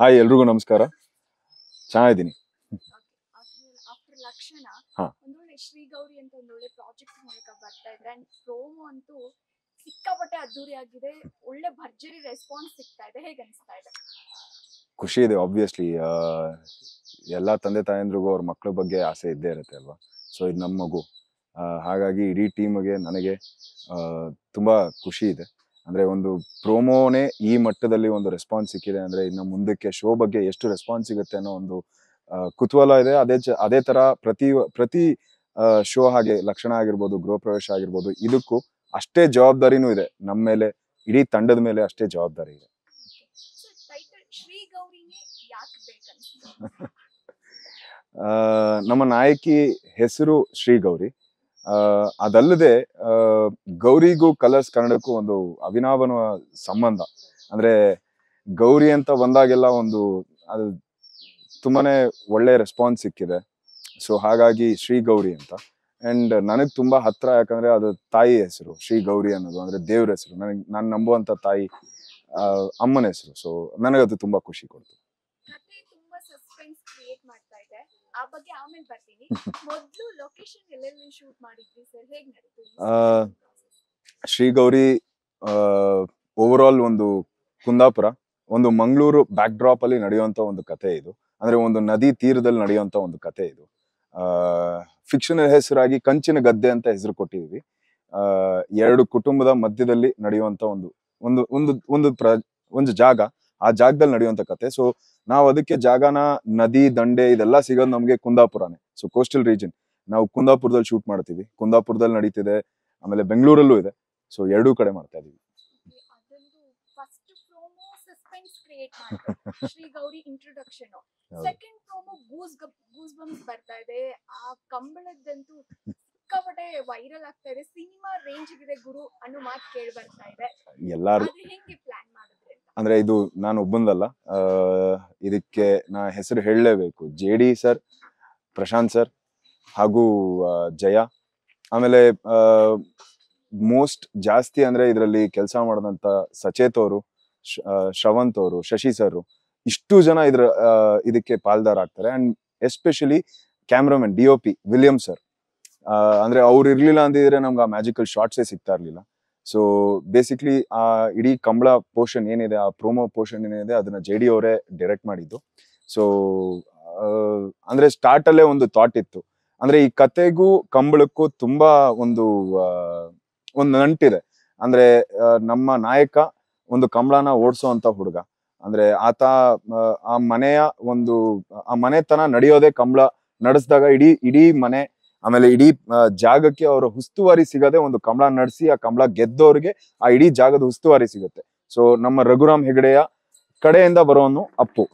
hi ಎಲ್ರಿಗೂ ನಮಸ್ಕಾರ ಚೆನ್ನಾಗಿದ್ದೀನಿ ಖುಷಿ ಇದೆ ಆಬ್ವಿಯಸ್ಲಿ ಎಲ್ಲ ತಂದೆ ತಾಯಂದ್ರಿಗೂ ಅವ್ರ ಮಕ್ಕಳ ಬಗ್ಗೆ ಆಸೆ ಇದ್ದೇ ಇರುತ್ತೆ ಅಲ್ವಾ ಸೊ ಇದು ನಮ್ಮ ಮಗು ಹಾಗಾಗಿ ಇಡೀ ಟೀಮ್ಗೆ ನನಗೆ ತುಂಬಾ ಖುಷಿ ಇದೆ ಅಂದರೆ ಒಂದು ಪ್ರೋಮೋನೇ ಈ ಮಟ್ಟದಲ್ಲಿ ಒಂದು ರೆಸ್ಪಾನ್ಸ್ ಸಿಕ್ಕಿದೆ ಅಂದರೆ ಇನ್ನು ಮುಂದಕ್ಕೆ ಶೋ ಬಗ್ಗೆ ಎಷ್ಟು ರೆಸ್ಪಾನ್ಸ್ ಸಿಗುತ್ತೆ ಅನ್ನೋ ಒಂದು ಕುತೂಹಲ ಇದೆ ಅದೇ ಅದೇ ಥರ ಪ್ರತಿ ಪ್ರತಿ ಶೋ ಹಾಗೆ ಲಕ್ಷಣ ಆಗಿರ್ಬೋದು ಗೃಹ ಪ್ರವೇಶ ಆಗಿರ್ಬೋದು ಇದಕ್ಕೂ ಅಷ್ಟೇ ಜವಾಬ್ದಾರಿನೂ ಇದೆ ನಮ್ಮ ಮೇಲೆ ಇಡೀ ತಂಡದ ಮೇಲೆ ಅಷ್ಟೇ ಜವಾಬ್ದಾರಿ ಇದೆ ನಮ್ಮ ನಾಯಕಿ ಹೆಸರು ಶ್ರೀ ಗೌರಿ ಅದಲ್ಲದೆ ಗೌರಿಗೂ ಕಲರ್ಸ್ ಕನ್ನಡಕ್ಕೂ ಒಂದು ಅವಿನಾಭನ ಸಂಬಂಧ ಅಂದ್ರೆ ಗೌರಿ ಅಂತ ಬಂದಾಗೆಲ್ಲ ಒಂದು ಅದು ತುಂಬಾನೇ ಒಳ್ಳೆ ರೆಸ್ಪಾನ್ಸ್ ಸಿಕ್ಕಿದೆ ಸೊ ಹಾಗಾಗಿ ಶ್ರೀ ಗೌರಿ ಅಂತ ಅಂಡ್ ನನಗೆ ತುಂಬಾ ಹತ್ರ ಯಾಕಂದ್ರೆ ಅದು ತಾಯಿ ಹೆಸರು ಶ್ರೀ ಗೌರಿ ಅನ್ನೋದು ಅಂದ್ರೆ ದೇವ್ರ ಹೆಸರು ನನಗೆ ನಾನು ನಂಬುವಂತ ತಾಯಿ ಅಮ್ಮನ ಹೆಸರು ಸೊ ನನಗದು ತುಂಬಾ ಖುಷಿ ಕೊಡ್ತು ಆ ಬಗ್ಗೆ ಆಮೇಲೆ ಬರ್ತೀನಿ ಮೊದಲು ಲೊಕೇಶನ್ ಶೂಟ್ ಮಾಡಿದ್ವಿ sir Shri Gauri overall ಒಂದು ಕುಂದಾಪುರ ಒಂದು ಮಂಗಳೂರು ಬ್ಯಾಕ್ ಡ್ರಾಪ್ ಅಲ್ಲಿ ನಡೆಯುವಂತ ಒಂದು ಕತೆ ಇದು ಅಂದ್ರೆ ಒಂದು ನದಿ ತೀರದಲ್ಲಿ ನಡೆಯುವಂತ ಒಂದು ಕತೆ ಇದು ಫಿಕ್ಷನ್ ಹೆಸರಾಗಿ ಕಂಚಿನ ಗದ್ದೆ ಅಂತ ಹೆಸರು ಕೊಟ್ಟಿದ್ವಿ ಎರಡು ಕುಟುಂಬದ ಮಧ್ಯದಲ್ಲಿ ನಡೆಯುವಂತ ಒಂದು ಒಂದು ಒಂದು ಒಂದು ಪ್ರ ಒಂದು ಜಾಗ ಆ ಜಾಗದಲ್ಲಿ ನಡೆಯುವಂತ ಕತೆ ಸೊ ನಾವು ಅದಕ್ಕೆ ಜಾಗನ ನದಿ ದಂಡೆ ಇದೆಲ್ಲ ಸಿಗೋದು ನಮಗೆ ಕುಂದಾಪುರನೇ ಸೊ ಕೋಸ್ಟಲ್ ರೀಜನ್ ನಾವು ಕುಂದಾಪುರದಲ್ಲಿ ಶೂಟ್ ಮಾಡ್ತೀವಿ ಕುಂದಾಪುರದಲ್ಲಿ ನಡೀತಿದೆ ಆಮೇಲೆ ಬೆಂಗಳೂರಲ್ಲೂ ಇದೆ ಸೊ ಎರಡೂ ಕಡೆ ಮಾಡ್ತಾ ಇದೀವಿ ಶ್ರೀ ಎಲ್ಲಾರು ಅಂದ್ರೆ ಇದು ನಾನು ಒಬ್ಬಂದಲ್ಲ ಇದಕ್ಕೆ ನಾ ಹೆಸರು ಹೇಳಲೇಬೇಕು J D sir Prashanth sir ಹಾಗೂ ಜಯ ಆಮೇಲೆ ಮೋಸ್ಟ್ ಜಾಸ್ತಿ ಅಂದ್ರೆ ಇದರಲ್ಲಿ ಕೆಲಸ ಮಾಡಿದಂತ ಸಚೇತ್ ಅವರು ಶ್ರವಂತ್ ಅವರು ಶಶಿ ಸರ್ ಇಷ್ಟು ಜನ ಇದ್ರ ಇದಕ್ಕೆ ಪಾಲ್ದಾರಾಗ್ತಾರೆ and especially cameraman D O P William sir ಅಂದ್ರೆ ಅವ್ರು ಇರ್ಲಿಲ್ಲ ಅಂದಿದ್ರೆ ನಮ್ಗೆ ಆ ಮ್ಯಾಜಿಕಲ್ ಶಾರ್ಟ್ಸೇ ಸಿಗ್ತಾ ಇರ್ಲಿಲ್ಲ ಸೊ ಬೇಸಿಕ್ಲಿ ಆ ಇಡೀ ಕಂಬಳ ಪೋರ್ಷನ್ ಏನಿದೆ ಆ ಪ್ರೋಮೋ ಪೋರ್ಷನ್ ಏನಿದೆ ಅದನ್ನ ಜೆ ಡಿ ಅವರೇ ಡೈರೆಕ್ಟ್ ಮಾಡಿದ್ದು ಸೊ ಅಂದ್ರೆ ಸ್ಟಾರ್ಟ್ ಅಲ್ಲೇ ಒಂದು ಥಾಟ್ ಇತ್ತು ಅಂದ್ರೆ ಈ ಕತೆಗೂ ಕಂಬಳಕ್ಕೂ ತುಂಬಾ ಒಂದು ಒಂದು ನಂಟಿದೆ ಅಂದ್ರೆ ನಮ್ಮ ನಾಯಕ ಒಂದು ಕಂಬಳನ ಓಡಿಸೋ ಅಂತ ಹುಡುಗ ಅಂದ್ರೆ ಆತ ಆ ಮನೆಯ ಒಂದು ಆ ಮನೆತನ ನಡೆಯೋದೇ ಕಂಬಳ ನಡೆಸಿದಾಗ ಇಡೀ ಇಡೀ ಮನೆ ಆಮೇಲೆ ಇಡೀ ಜಾಗಕ್ಕೆ ಅವರ ಉಸ್ತುವಾರಿ ಸಿಗದೆ ಒಂದು ಕಂಬಳ ನಡೆಸಿ ಆ ಕಂಬಳ ಗೆದ್ದವ್ರಿಗೆ ಆ ಇಡೀ ಜಾಗದ ಉಸ್ತುವಾರಿ ಸಿಗುತ್ತೆ ಸೊ ನಮ್ಮ ರಘುರಾಮ್ ಹೆಗಡೆಯ ಕಡೆಯಿಂದ ಬರೋನು ಅಪ್ಪು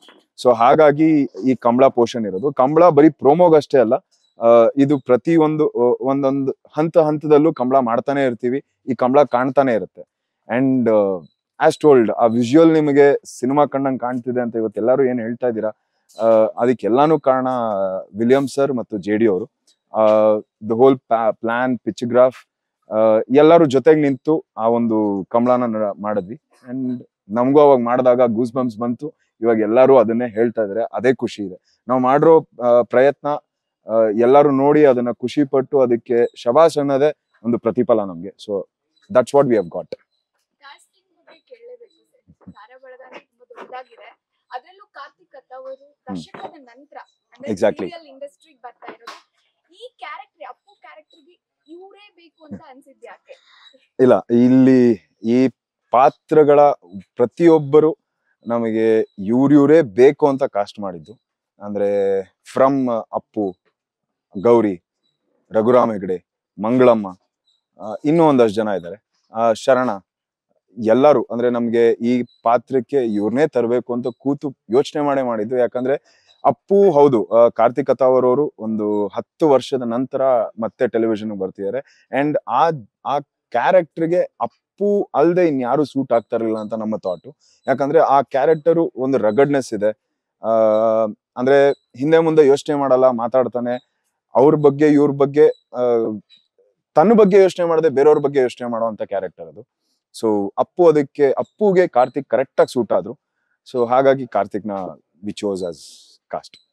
ಸೊ ಹಾಗಾಗಿ ಈ ಕಂಬಳ ಪೋಷಣ್ ಇರೋದು ಕಂಬಳ ಬರೀ ಪ್ರೋಮೋಗಷ್ಟೇ ಅಲ್ಲ ಇದು ಪ್ರತಿ ಒಂದು ಒಂದೊಂದು ಹಂತ ಹಂತದಲ್ಲೂ ಕಂಬಳ ಮಾಡ್ತಾನೆ ಇರ್ತೀವಿ ಈ ಕಂಬಳ ಕಾಣ್ತಾನೆ ಇರುತ್ತೆ ಅಂಡ್ ಆಸ್ ಟೋಲ್ಡ್ ಆ ವಿಜುವಲ್ ನಿಮಗೆ ಸಿನಿಮಾ ಕಂಡಂಗೆ ಕಾಣ್ತಿದೆ ಅಂತ ಇವತ್ತೆಲ್ಲರೂ ಏನು ಹೇಳ್ತಾ ಇದ್ದೀರಾ ಅದಕ್ಕೆಲ್ಲಾನು ಕಾರಣ ವಿಲಿಯಂ ಸರ್ ಮತ್ತು ಜೆ ಅವರು ದ ಹೋಲ್ ಪ್ಲಾನ್ ಪಿಚ್ಗ್ರಾಫ್ ಎಲ್ಲರೂ ಜೊತೆಗೆ ನಿಂತು ಆ ಒಂದು ಕಮಳನ ಮಾಡಿದ್ವಿ ಅಂಡ್ ನಮಗೂ ಅವಾಗ ಮಾಡಿದಾಗ ಗೂಸ್ ಬಂಪ್ಸ್ ಬಂತು ಇವಾಗ ಎಲ್ಲರೂ ಅದನ್ನೇ ಹೇಳ್ತಾ ಇದ್ರೆ ಅದೇ ಖುಷಿ ಇದೆ ನಾವು ಮಾಡಿರೋ ಪ್ರಯತ್ನ ಎಲ್ಲರೂ ನೋಡಿ ಅದನ್ನ ಖುಷಿ ಪಟ್ಟು ಅದಕ್ಕೆ ಶಬಾಸ್ ಅನ್ನೋದೇ ಒಂದು ಪ್ರತಿಫಲ ನಮ್ಗೆ so that's what we have got exactly ಬೇಕು ಅಂತ ಇಲ್ಲ ಇಲ್ಲಿ ಈ ಪಾತ್ರಗಳ ಪ್ರತಿಯೊಬ್ಬರು ನಮಗೆ ಇವ್ರಿವ್ರೇ ಬೇಕು ಅಂತ ಕಾಸ್ಟ್ ಮಾಡಿದ್ದು ಅಂದ್ರೆ ಫ್ರಮ್ ಅಪ್ಪು ಗೌರಿ ರಘುರಾಮ್ ಹೆಗಡೆ ಮಂಗಳಮ್ಮ ಇನ್ನೂ ಒಂದಷ್ಟು ಜನ ಇದ್ದಾರೆ ಶರಣ ಎಲ್ಲರೂ ಅಂದ್ರೆ ನಮ್ಗೆ ಈ ಪಾತ್ರಕ್ಕೆ ಇವ್ರನ್ನೇ ತರಬೇಕು ಅಂತ ಕೂತು ಯೋಚನೆ ಮಾಡೇ ಮಾಡಿದ್ದು ಯಾಕಂದ್ರೆ ಅಪ್ಪು ಹೌದು ಕಾರ್ತಿಕ್ ಕಥಾವರವರು ಒಂದು ಹತ್ತು ವರ್ಷದ ನಂತರ ಮತ್ತೆ ಟೆಲಿವಿಷನ್ ಬರ್ತಿದ್ದಾರೆ ಅಂಡ್ ಆ ಆ ಕ್ಯಾರೆಕ್ಟರ್ಗೆ ಅಪ್ಪು ಅಲ್ಲದೆ ಇನ್ಯಾರು ಸೂಟ್ ಆಗ್ತಾ ಇರಲಿಲ್ಲ ಅಂತ ನಮ್ಮ ಥಾಟು ಯಾಕಂದ್ರೆ ಆ ಕ್ಯಾರೆಕ್ಟರು ಒಂದು ರಗಡ್ನೆಸ್ ಇದೆ ಅಂದ್ರೆ ಹಿಂದೆ ಮುಂದೆ ಯೋಚನೆ ಮಾಡಲ್ಲ ಮಾತಾಡ್ತಾನೆ ಅವ್ರ ಬಗ್ಗೆ ಇವ್ರ ಬಗ್ಗೆ ತನ್ನ ಬಗ್ಗೆ ಯೋಚನೆ ಮಾಡದೆ ಬೇರೆಯವ್ರ ಬಗ್ಗೆ ಯೋಚನೆ ಮಾಡುವಂತ ಕ್ಯಾರೆಕ್ಟರ್ ಅದು ಸೊ ಅಪ್ಪು ಅದಕ್ಕೆ ಅಪ್ಪುಗೆ ಕಾರ್ತಿಕ್ ಕರೆಕ್ಟಾಗಿ ಸೂಟ್ ಆದ್ರು ಸೊ ಹಾಗಾಗಿ ನ ವಿ ಚೋಸ್ ಆಸ್ podcast